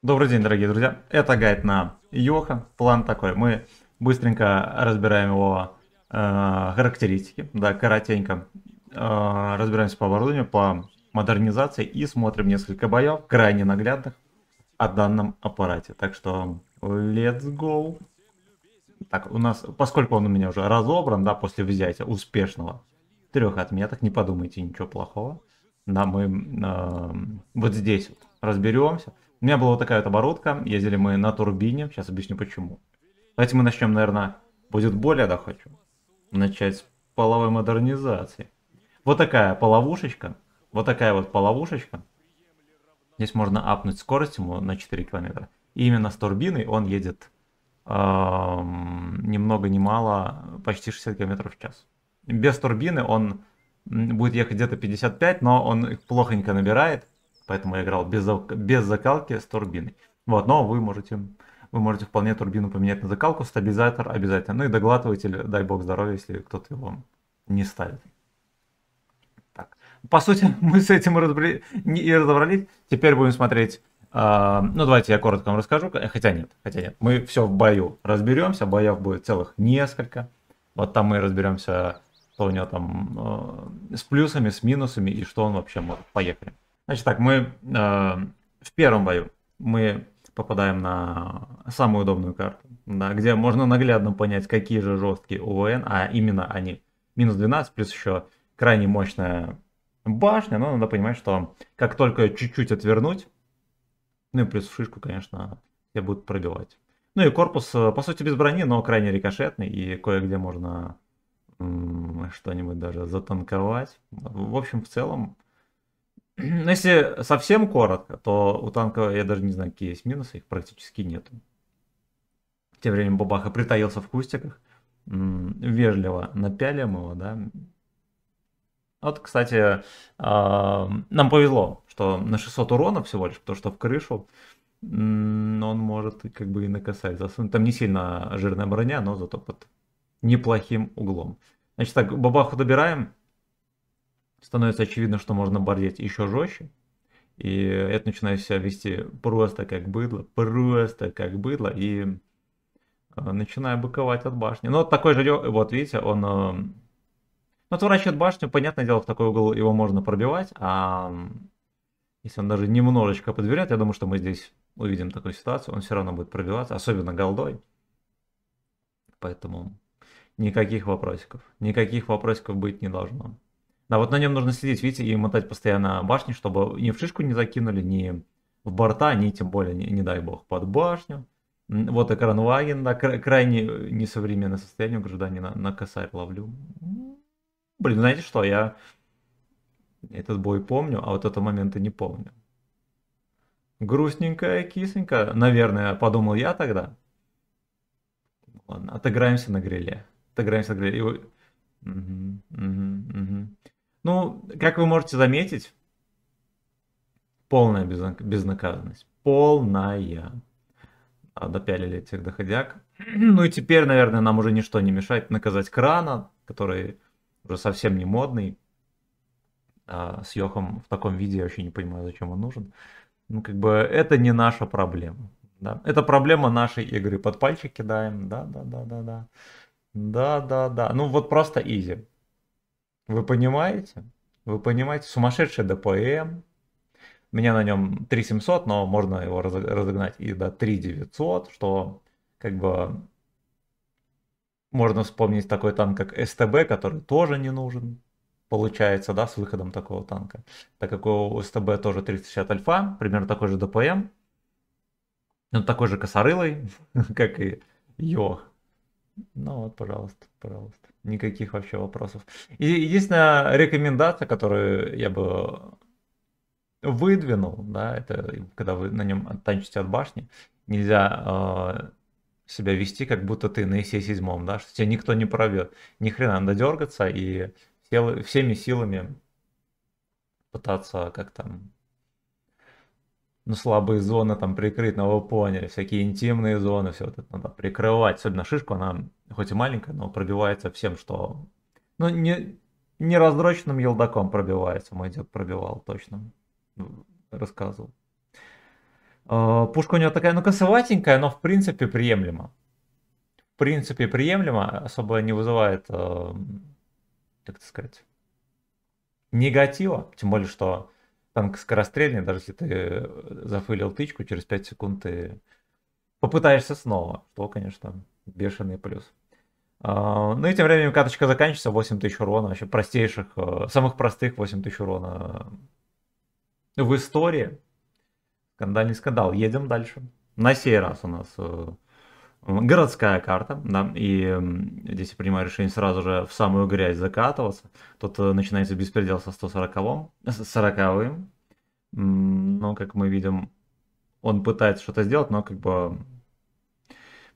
Добрый день, дорогие друзья. Это гайд на Йоха. План такой. Мы быстренько разбираем его э, характеристики. Да, коротенько. Э, разбираемся по оборудованию, по модернизации и смотрим несколько боев, крайне наглядных, о данном аппарате. Так что, let's go. Так, у нас, поскольку он у меня уже разобран, да, после взятия успешного трех отметок, не подумайте ничего плохого. Да, мы э, вот здесь вот разберемся. У меня была вот такая вот оборотка, ездили мы на турбине, сейчас объясню почему. Давайте мы начнем, наверное, будет более да хочу. Начать с половой модернизации. Вот такая половушечка, вот такая вот половушечка. Здесь можно апнуть скорость ему на 4 километра. И именно с турбиной он едет эм, ни много ни мало, почти 60 километров в час. Без турбины он будет ехать где-то 55, но он плохонько набирает поэтому я играл без, без закалки с турбиной. Вот, но вы можете, вы можете вполне турбину поменять на закалку, стабилизатор обязательно. Ну и доглатыватель, дай бог здоровья, если кто-то его не ставит. Так. По сути, мы с этим и, разбрали, и разобрались. Теперь будем смотреть Uh, ну, давайте я коротко вам расскажу. Хотя нет, хотя нет. Мы все в бою разберемся. Боев будет целых несколько. Вот там мы разберемся, что у него там uh, с плюсами, с минусами и что он вообще может. Поехали. Значит так, мы э, в первом бою мы попадаем на самую удобную карту, да, где можно наглядно понять, какие же жесткие УВН, а именно они. Минус 12, плюс еще крайне мощная башня, но надо понимать, что как только чуть-чуть отвернуть, ну и плюс в шишку, конечно, все будут пробивать. Ну и корпус, э, по сути, без брони, но крайне рикошетный, и кое-где можно что-нибудь даже затанковать. В общем, в целом, ну если совсем коротко, то у танка, я даже не знаю, какие есть минусы, их практически нет. Тем временем Бабаха притаился в кустиках, вежливо напялим его, да. Вот, кстати, а, нам повезло, что на 600 урона всего лишь, потому что в крышу он может как бы и накасать, засунуть. Там не сильно жирная броня, но зато под неплохим углом. Значит так, бабаху добираем становится очевидно, что можно бордеть еще жестче. И это начинает себя вести просто как быдло, просто как быдло, и э, начинаю быковать от башни. Ну, вот такой же, вот видите, он... Э, ну, отворачивает башню, понятное дело, в такой угол его можно пробивать, а если он даже немножечко подверет, я думаю, что мы здесь увидим такую ситуацию, он все равно будет пробиваться, особенно голдой. Поэтому никаких вопросиков, никаких вопросиков быть не должно. А вот на нем нужно сидеть, видите, и мотать постоянно башни, чтобы ни в шишку не закинули, ни в борта, ни тем более, не, не дай бог, под башню. Вот экран Ваген, да, крайне э, несовременное состояние у гражданина. На косарь ловлю. Блин, знаете что, я этот бой помню, а вот этого момента не помню. Грустненькая кисонька, наверное, подумал я тогда. Ладно, отыграемся на гриле. Отыграемся на гриле. Угу, угу, угу. Ну, как вы можете заметить, полная безнаказанность. Полная. А, допялили этих доходяг. Ну и теперь, наверное, нам уже ничто не мешает наказать Крана, который уже совсем не модный. А с Йохом в таком виде я вообще не понимаю, зачем он нужен. Ну, как бы это не наша проблема. Да. Это проблема нашей игры. Под пальчик кидаем. Да, да, да, да, да. Да, да, да. Ну, вот просто изи. Вы понимаете? Вы понимаете? Сумасшедший ДПМ. У меня на нем 3700, но можно его разогнать и до 3900, что как бы можно вспомнить такой танк, как СТБ, который тоже не нужен, получается, да, с выходом такого танка. Так как у СТБ тоже 360 альфа, примерно такой же ДПМ, он такой же косорылый, как и Йо. Ну вот, пожалуйста, пожалуйста. Никаких вообще вопросов. И единственная рекомендация, которую я бы выдвинул, да, это когда вы на нем танчите от башни, нельзя э, себя вести, как будто ты на ИСе седьмом, да, что тебя никто не прорвет. Ни хрена, надо дергаться и все, всеми силами пытаться, как там, ну, слабые зоны там прикрыть, но вы поняли, всякие интимные зоны, все вот это надо прикрывать. Особенно шишку, она хоть и маленькая, но пробивается всем, что... Ну, не, не раздроченным елдаком пробивается, мой дед пробивал точно, рассказывал. А, пушка у него такая, ну, косоватенькая, но в принципе приемлема. В принципе приемлема, особо не вызывает, эм, как сказать, негатива, тем более, что танк скорострельный, даже если ты э, зафылил тычку, через 5 секунд ты попытаешься снова, что, конечно, бешеный плюс. А, ну и тем временем каточка заканчивается, 8000 урона, вообще простейших, э, самых простых 8000 урона э, в истории. Скандальный скандал. Едем дальше. На сей раз у нас городская карта, да, и здесь я принимаю решение сразу же в самую грязь закатываться. Тут э, начинается беспредел со 140 м с 40 но, как мы видим, он пытается что-то сделать, но как бы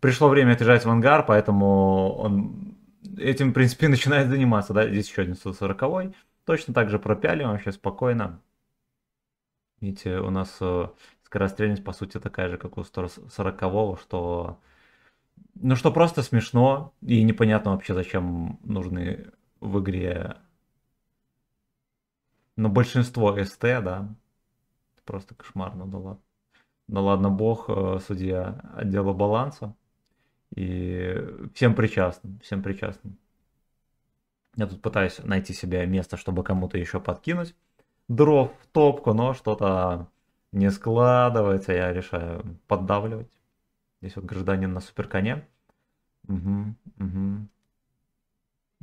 пришло время отъезжать в ангар, поэтому он этим, в принципе, начинает заниматься, да, здесь еще один 140 точно так же пропяливаем вообще спокойно. Видите, у нас э, скорострельность, по сути, такая же, как у 140-го, что ну что просто смешно и непонятно вообще, зачем нужны в игре... но ну, большинство СТ, да. Просто кошмар ну да ладно. ну ладно, бог, э, судья отдела баланса. И всем причастным, всем причастным. Я тут пытаюсь найти себе место, чтобы кому-то еще подкинуть дров в топку, но что-то не складывается, я решаю поддавливать. Здесь вот гражданин на суперконе. Угу, угу.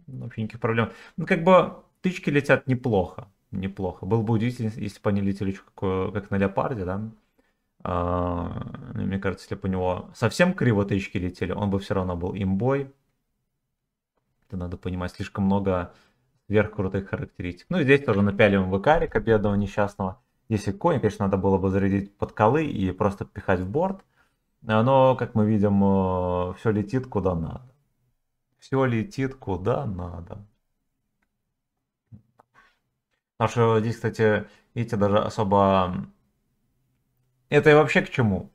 Вообще никаких проблем. Ну, как бы тычки летят неплохо. Неплохо. Было бы удивительно, если бы они летели как, как на леопарде, да? А, ну, мне кажется, если бы у него совсем криво тычки летели, он бы все равно был имбой. Это надо понимать. Слишком много сверхкрутых характеристик. Ну и здесь тоже напялим ВК-рика бедного несчастного. Если конь, конечно, надо было бы зарядить под колы и просто пихать в борт оно, как мы видим, э, все летит куда надо. Все летит куда надо. Потому что здесь, кстати, видите, даже особо... Это и вообще к чему?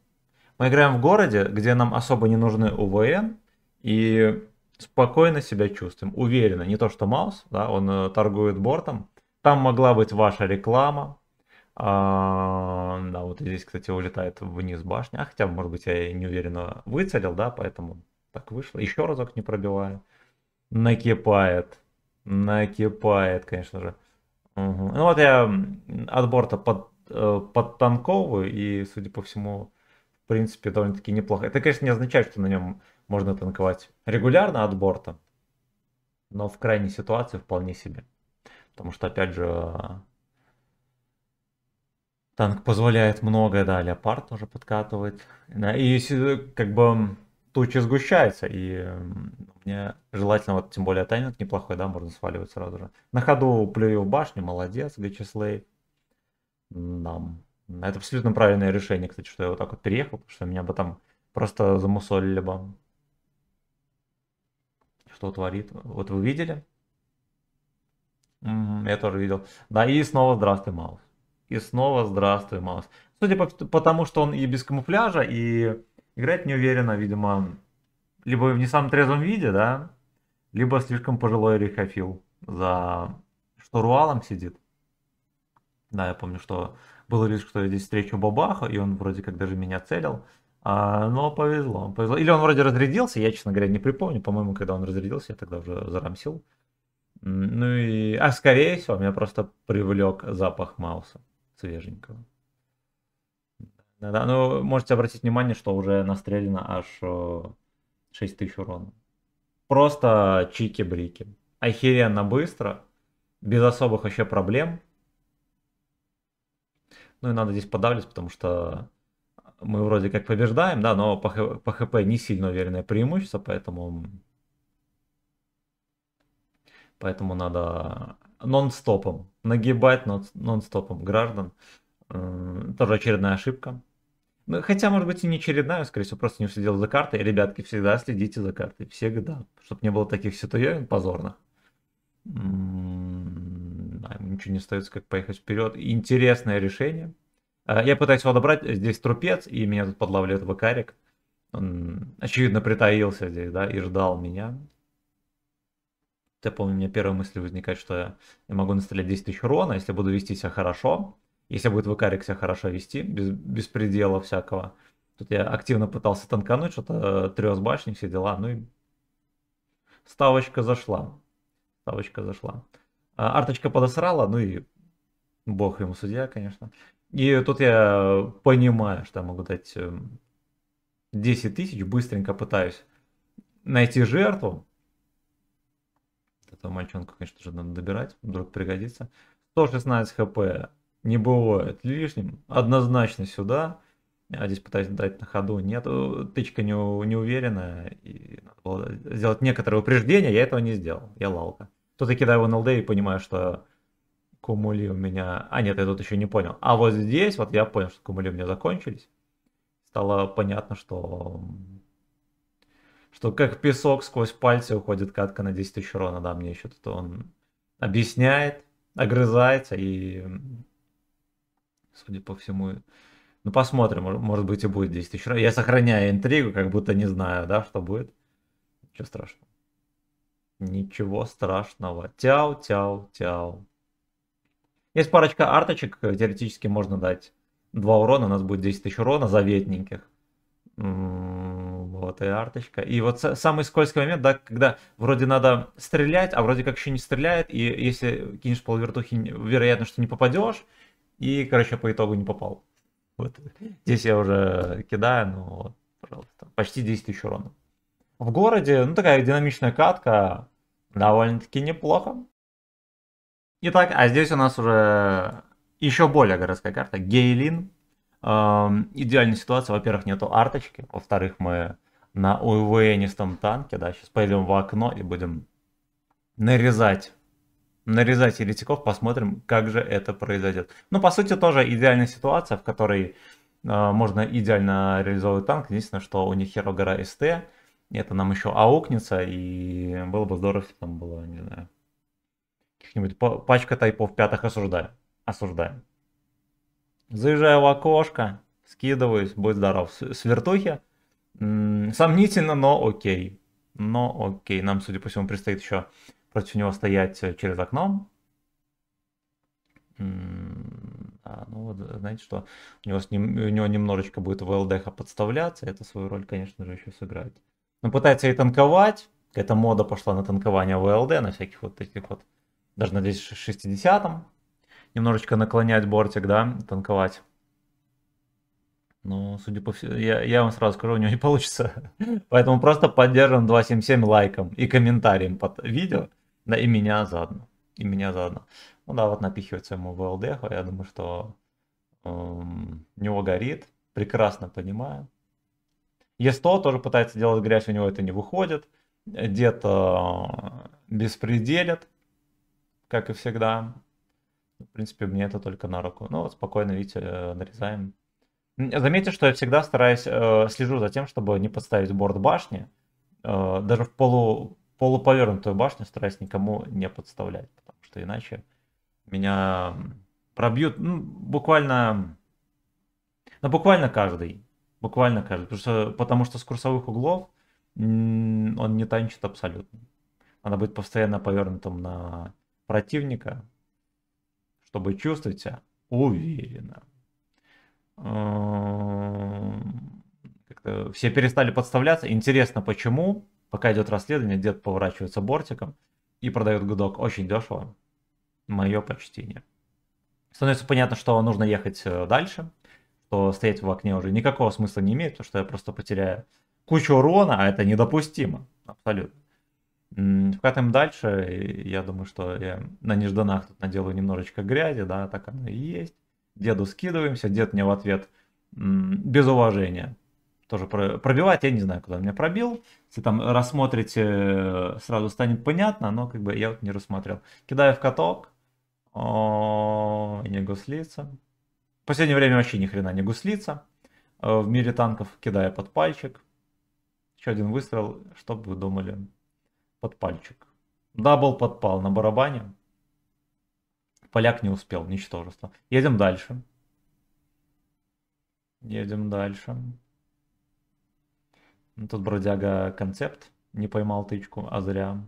Мы играем в городе, где нам особо не нужны УВН, и спокойно себя чувствуем, уверенно. Не то, что Маус, да, он э, торгует бортом. Там могла быть ваша реклама, а, да, вот здесь, кстати, улетает вниз башня. А, хотя, может быть, я и не уверенно выцелил, да, поэтому так вышло. Еще разок не пробиваю. Накипает. Накипает, конечно же. Угу. Ну вот я от борта под, э, под танковую и, судя по всему, в принципе, довольно-таки неплохо. Это, конечно, не означает, что на нем можно танковать регулярно от борта, но в крайней ситуации вполне себе. Потому что, опять же, Танк позволяет многое, да, Леопард тоже подкатывает. И э, как бы тучи сгущаются, и мне желательно, вот тем более тайминг неплохой, да, можно сваливать сразу же. На ходу плюю в башню, молодец, Гачеслей. Нам. Это абсолютно правильное решение, кстати, что я вот так вот переехал, потому что меня бы там просто замусолили бы. Что творит? Вот вы видели? Угу, я тоже видел. Да, и снова здравствуй, Маус. И снова здравствуй, Маус. Судя по, по тому, что он и без камуфляжа, и играть неуверенно, видимо, либо в не самом трезвом виде, да, либо слишком пожилой рихофил за что Руалом сидит. Да, я помню, что был риск, что я здесь встречу Бабаха, и он вроде как даже меня целил. А, но повезло, повезло. Или он вроде разрядился, я, честно говоря, не припомню. По-моему, когда он разрядился, я тогда уже зарамсил. Ну и... А скорее всего, меня просто привлек запах Мауса свеженького. Да, да. Ну, можете обратить внимание, что уже настрелено аж 6000 э, урона. Просто чики-брики. Охеренно быстро, без особых вообще проблем. Ну и надо здесь подавлюсь, потому что мы вроде как побеждаем, да, но по, по хп не сильно уверенное преимущество, поэтому... Поэтому надо нон-стопом, нагибать нон-стопом граждан. Э, тоже очередная ошибка. Ну, хотя, может быть, и не очередная, а, скорее всего, просто не следил за картой. Ребятки, всегда следите за картой, всегда, чтобы не было таких ситуаций позорных. А ему ничего не остается, как поехать вперед. Интересное решение. Э, я пытаюсь его добрать, здесь трупец, и меня тут подлавливает вакарик. Он, очевидно, притаился здесь, да, и ждал меня я помню, у меня первая мысль возникает, что я могу настрелять 10 тысяч урона, если буду вести себя хорошо, если будет выкарик себя хорошо вести, без, без предела всякого. Тут я активно пытался танкануть, что-то э, трес башни, все дела, ну и ставочка зашла. Ставочка зашла. А, арточка подосрала, ну и бог ему судья, конечно. И тут я понимаю, что я могу дать 10 эм, тысяч, быстренько пытаюсь найти жертву, этого мальчонка, конечно же, надо добирать, вдруг пригодится. 116 хп не бывает лишним, однозначно сюда. А здесь пытаюсь дать на ходу, нет, тычка не, не уверена, и надо было сделать некоторое упреждение, я этого не сделал, я лалка. Тут я кидаю в НЛД и понимаю, что кумули у меня... А, нет, я тут еще не понял. А вот здесь вот я понял, что кумули у меня закончились. Стало понятно, что что как песок сквозь пальцы уходит катка на 10 тысяч урона, да, мне еще тут он объясняет, огрызается и, судя по всему, ну посмотрим, может быть и будет 10 тысяч урона. Я сохраняю интригу, как будто не знаю, да, что будет. Ничего страшного. Ничего страшного. Тяу, тяу, тяу. Есть парочка арточек, теоретически можно дать 2 урона, у нас будет 10 тысяч урона заветненьких. М м-м-м. Вот, и арточка. И вот самый скользкий момент, да, когда вроде надо стрелять, а вроде как еще не стреляет, и если кинешь полвертухи, вероятно, что не попадешь, и, короче, по итогу не попал. Вот. Здесь я уже кидаю, ну вот, пожалуйста, почти 10 тысяч урона. В городе, ну такая динамичная катка, довольно-таки неплохо. Итак, а здесь у нас уже еще более городская карта, Гейлин. Эм, идеальная ситуация, во-первых, нету арточки, во-вторых, мы на уэйнистом танке, да, сейчас пойдем в окно и будем нарезать. Нарезать еретиков, посмотрим, как же это произойдет. Ну, по сути, тоже идеальная ситуация, в которой э, можно идеально реализовывать танк. Единственное, что у них Херогора СТ, это нам еще аукнется, и было бы здорово, если там было, не знаю, каких-нибудь пачка тайпов пятых осуждаю. Осуждаем. Заезжаю в окошко, скидываюсь, будь здоров, с вертухи. Сомнительно, но окей. Но окей, нам, судя по всему, предстоит еще против него стоять э, через окно. А, ну вот, э, знаете что, у него, с ним, у него немножечко будет в ВЛДХ подставляться, это свою роль, конечно же, еще сыграет. Но пытается и танковать, эта мода пошла на танкование в ЛД на всяких вот таких вот, даже на 260-м. Немножечко наклонять бортик, да, танковать. Ну, судя по всему, я, я вам сразу скажу, у него не получится. Поэтому просто поддержим 277 лайком и комментарием под видео. Да, и меня заодно. И меня заодно. Ну да, вот напихивается ему ВЛД, а я думаю, что эм, у него горит. Прекрасно понимаю. Е100 тоже пытается делать грязь, у него это не выходит. Где-то э, беспределят, как и всегда. В принципе, мне это только на руку. Ну вот спокойно, видите, э, нарезаем Заметьте, что я всегда стараюсь, э, слежу за тем, чтобы не подставить борт башни. Э, даже в полу, полуповернутую башню стараюсь никому не подставлять, потому что иначе меня пробьют ну, буквально, ну, буквально каждый. Буквально каждый, потому что, потому что с курсовых углов он не танчит абсолютно. Надо быть постоянно повернутым на противника, чтобы чувствовать себя уверенно. Эм, все перестали подставляться. Интересно, почему? Пока идет расследование, дед поворачивается бортиком и продает гудок очень дешево. Мое почтение. Становится понятно, что нужно ехать э, дальше, что стоять в окне уже никакого смысла не имеет, потому что я просто потеряю кучу урона, а это недопустимо. Абсолютно. Вкатаем дальше, я думаю, что я на нежданах тут наделаю немножечко грязи, да, так оно и есть деду скидываемся, дед мне в ответ без уважения. Тоже пробивать, я не знаю, куда он меня пробил. Если там рассмотрите, э, сразу станет понятно, но как бы я вот не рассмотрел. Кидаю в каток. О, не гуслица. В последнее время вообще ни хрена не гуслица. Э, в мире танков кидаю под пальчик. Еще один выстрел, чтобы вы думали. Под пальчик. Дабл подпал на барабане. Поляк не успел, ничтожество. Едем дальше. Едем дальше. Ну, тут бродяга концепт не поймал тычку, а зря.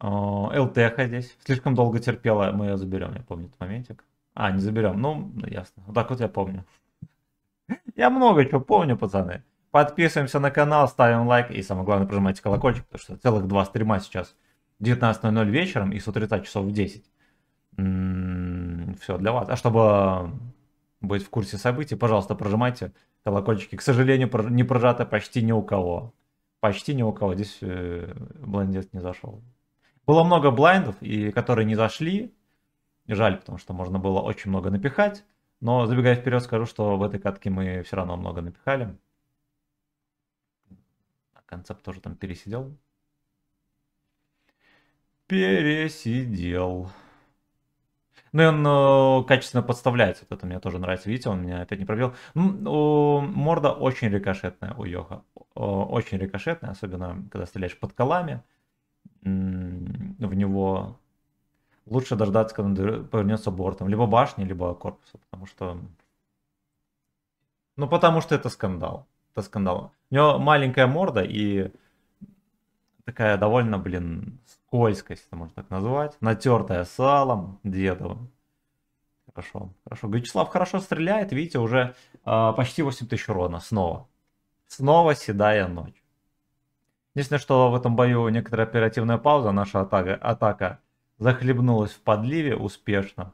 Э, ЛТХ здесь. Слишком долго терпела, мы ее заберем, я помню этот моментик. А, не заберем, ну, ну, ясно. Вот так вот я помню. Я много чего помню, пацаны. Подписываемся на канал, ставим лайк и самое главное прожимайте колокольчик, потому что целых два стрима сейчас. 19.00 вечером и с утреца часов в 10 все для вас. А чтобы быть в курсе событий, пожалуйста, прожимайте колокольчики. К сожалению, не прожато почти ни у кого. Почти ни у кого. Здесь э, блендец не зашел. Было много блайндов, и которые не зашли. Жаль, потому что можно было очень много напихать. Но забегая вперед, скажу, что в этой катке мы все равно много напихали. А концепт тоже там пересидел. Пересидел. Ну, он э, качественно подставляется. Вот это мне тоже нравится. Видите, он меня опять не пробил. Ну, морда очень рикошетная у Йоха. Очень рикошетная, особенно когда стреляешь под колами. В него лучше дождаться, когда он повернется бортом. Либо башни, либо корпуса. Потому что... Ну, потому что это скандал. Это скандал. У него маленькая морда и такая довольно, блин, скользкость, это можно так назвать, натертая салом дедовым. Хорошо, хорошо. Вячеслав хорошо стреляет, видите, уже э, почти 8000 урона снова. Снова седая ночь. Единственное, что в этом бою некоторая оперативная пауза, наша атака, атака захлебнулась в подливе успешно.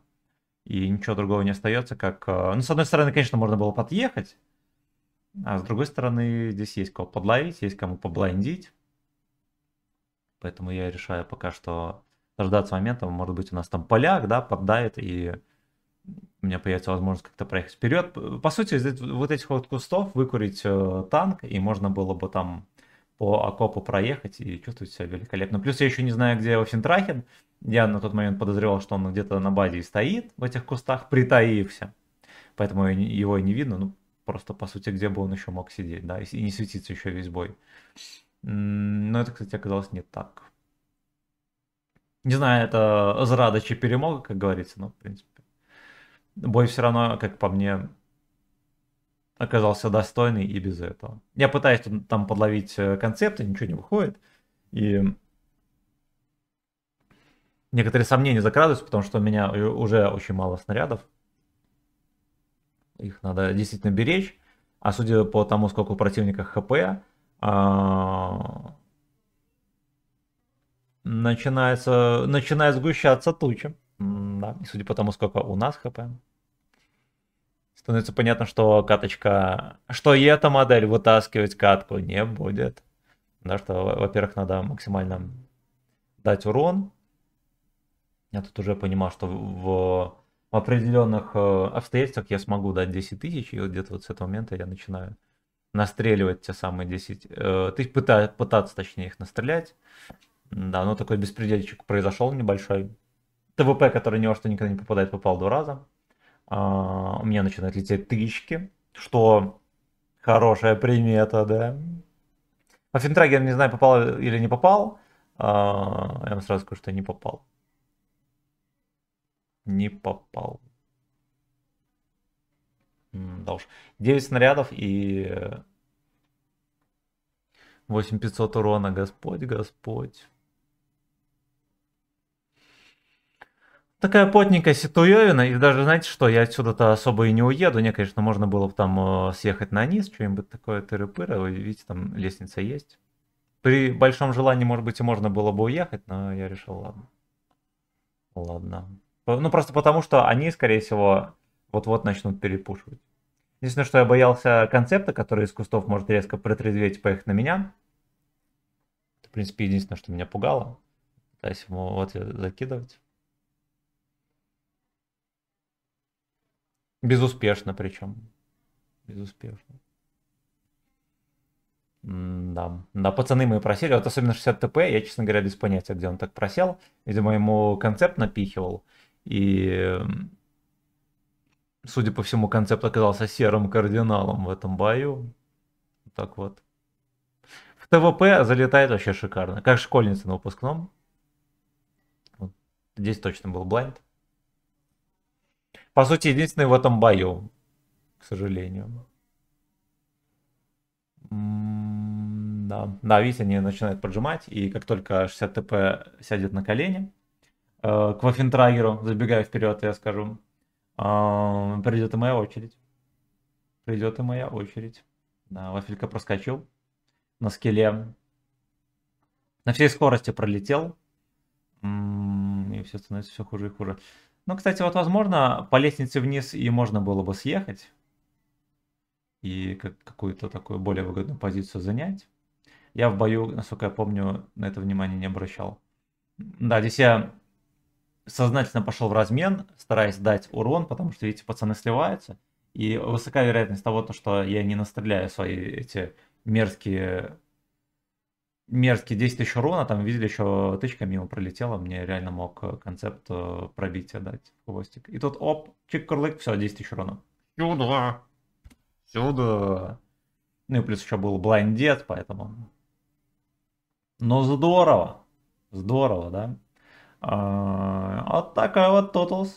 И ничего другого не остается, как... А, ну, с одной стороны, конечно, можно было подъехать, а с другой стороны, здесь есть кого подловить, есть кому поблондить. Поэтому я решаю пока что дождаться момента. Может быть, у нас там поляк, да, поддает, и у меня появится возможность как-то проехать вперед. По сути, из вот этих вот кустов выкурить э, танк, и можно было бы там по окопу проехать и чувствовать себя великолепно. Плюс я еще не знаю, где Офентрахен. Я на тот момент подозревал, что он где-то на базе и стоит в этих кустах, притаився. Поэтому его и не видно. Ну, просто, по сути, где бы он еще мог сидеть, да, и не светиться еще весь бой. Но это, кстати, оказалось не так. Не знаю, это зрада чи перемога, как говорится, но, в принципе. Бой все равно, как по мне, оказался достойный и без этого. Я пытаюсь там подловить э, концепты, ничего не выходит. И некоторые сомнения закрадываются, потому что у меня уже очень мало снарядов. Их надо действительно беречь. А судя по тому, сколько у противника хп, а, начинается, начинает сгущаться туча. Да, и судя по тому, сколько у нас хп, становится понятно, что каточка, что и эта модель вытаскивать катку не будет. Да, что, во-первых, надо максимально дать урон. Я тут уже понимал, что в, в определенных э, обстоятельствах я смогу дать 10 тысяч, и вот где-то вот с этого момента я начинаю настреливать те самые 10, э, ты пыта, пытаться, точнее, их настрелять. Да, но такой беспредельчик произошел небольшой. ТВП, который ни во что никогда не попадает, попал два раза. А, у меня начинают лететь тычки, что хорошая примета, да. По а Финтрагер, не знаю, попал или не попал. А, я вам сразу скажу, что не попал. Не попал да уж. 9 снарядов и 8500 урона. Господь, Господь. Такая потненькая ситуевина, и даже, знаете что, я отсюда-то особо и не уеду, мне, конечно, можно было бы там э, съехать на низ, что-нибудь такое тыры-пыры, вы видите, там лестница есть. При большом желании, может быть, и можно было бы уехать, но я решил, ладно. Ладно. Ну, просто потому, что они, скорее всего, вот-вот начнут перепушивать. Единственное, что я боялся концепта, который из кустов может резко протрезветь и поехать на меня. Это, в принципе, единственное, что меня пугало. Пытаюсь ему вот закидывать. Безуспешно причем. Безуспешно. да. да, пацаны мои просили, вот особенно 60 ТП, я, честно говоря, без понятия, где он так просел. Видимо, ему концепт напихивал. И Судя по всему, концепт оказался серым кардиналом в этом бою. Так вот. В ТВП залетает вообще шикарно. Как школьница на выпускном. Вот. Здесь точно был блайнд. По сути, единственный в этом бою. К сожалению. М-м, да, да видите, они начинают поджимать. И как только 60 ТП сядет на колени, э, к Вафентрагеру забегаю вперед, я скажу, а, придет и моя очередь. Придет и моя очередь. Да, вафелька проскочил на скеле. На всей скорости пролетел. И все становится все хуже и хуже. Ну, кстати, вот, возможно, по лестнице вниз и можно было бы съехать. И какую-то такую более выгодную позицию занять. Я в бою, насколько я помню, на это внимание не обращал. Да, здесь я сознательно пошел в размен, стараясь дать урон, потому что, видите, пацаны сливаются. И высока вероятность того, что я не настреляю свои эти мерзкие мерзкие 10 тысяч урона, там видели еще тычка мимо пролетела, мне реально мог э, концепт э, пробития дать в хвостик. И тут оп, чик-курлык, все, 10 тысяч урона. Сюда! Сюда! Ну и плюс еще был блайндет, поэтому... Но ну, здорово! Здорово, да? Вот а, такая вот totals.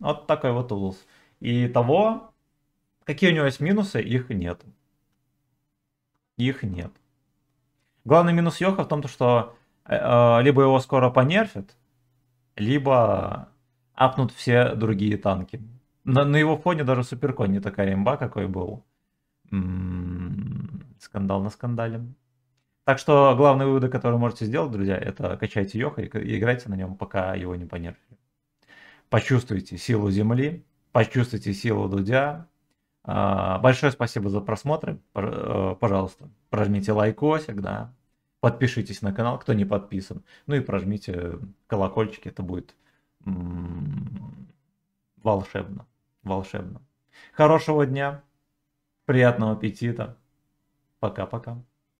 Вот такой вот totals. И того, какие у него есть минусы, их нет. Их нет. Главный минус Йоха в том, что э, э, либо его скоро понерфят, либо апнут все другие танки. На, на его фоне даже Суперкон не такая имба, какой был. М-м-м, скандал на скандале. Так что главные выводы, которые можете сделать, друзья, это качайте йоха и играйте на нем, пока его не понервили. Почувствуйте силу земли, почувствуйте силу дудя. А, большое спасибо за просмотры. Э, пожалуйста, прожмите лайкосик, да. Подпишитесь на канал, кто не подписан. Ну и прожмите колокольчик, это будет волшебно. Волшебно. Хорошего дня, приятного аппетита. Пока-пока.